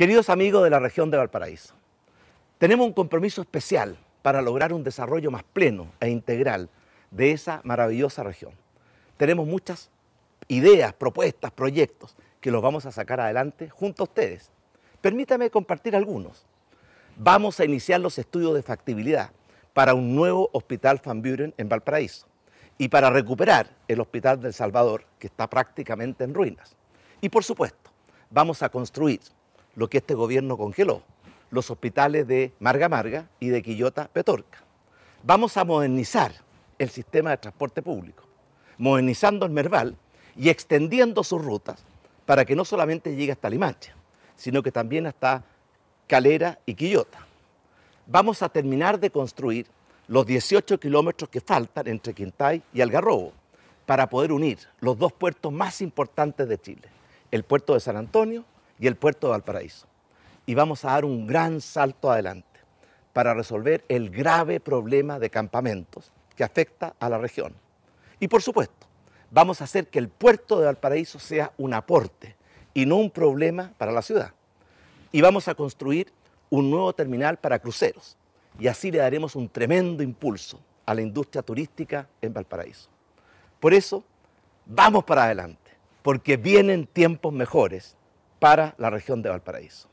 Queridos amigos de la región de Valparaíso, tenemos un compromiso especial para lograr un desarrollo más pleno e integral de esa maravillosa región. Tenemos muchas ideas, propuestas, proyectos que los vamos a sacar adelante junto a ustedes. Permítame compartir algunos. Vamos a iniciar los estudios de factibilidad para un nuevo hospital Van Buren en Valparaíso y para recuperar el hospital del Salvador que está prácticamente en ruinas. Y por supuesto, vamos a construir lo que este gobierno congeló, los hospitales de Marga Marga y de Quillota Petorca. Vamos a modernizar el sistema de transporte público, modernizando el Merval y extendiendo sus rutas para que no solamente llegue hasta Limache, sino que también hasta Calera y Quillota. Vamos a terminar de construir los 18 kilómetros que faltan entre Quintay y Algarrobo para poder unir los dos puertos más importantes de Chile, el puerto de San Antonio y el puerto de Valparaíso. Y vamos a dar un gran salto adelante para resolver el grave problema de campamentos que afecta a la región. Y por supuesto, vamos a hacer que el puerto de Valparaíso sea un aporte y no un problema para la ciudad. Y vamos a construir un nuevo terminal para cruceros. Y así le daremos un tremendo impulso a la industria turística en Valparaíso. Por eso, vamos para adelante, porque vienen tiempos mejores para la región de Valparaíso.